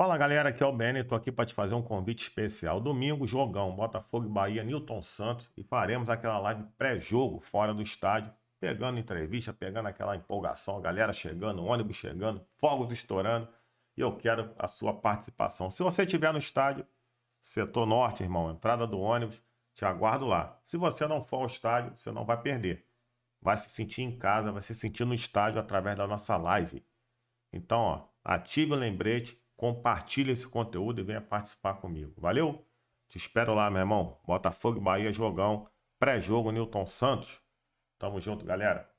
Fala galera, aqui é o Benny, tô aqui para te fazer um convite especial. Domingo, jogão, Botafogo e Bahia, Newton Santos, e faremos aquela live pré-jogo fora do estádio, pegando entrevista, pegando aquela empolgação, galera chegando, ônibus chegando, fogos estourando, e eu quero a sua participação. Se você estiver no estádio, setor norte, irmão, entrada do ônibus, te aguardo lá. Se você não for ao estádio, você não vai perder. Vai se sentir em casa, vai se sentir no estádio através da nossa live. Então, ó, ative o lembrete compartilha esse conteúdo e venha participar comigo. Valeu? Te espero lá, meu irmão. Botafogo Bahia, jogão. Pré-jogo, Newton Santos. Tamo junto, galera.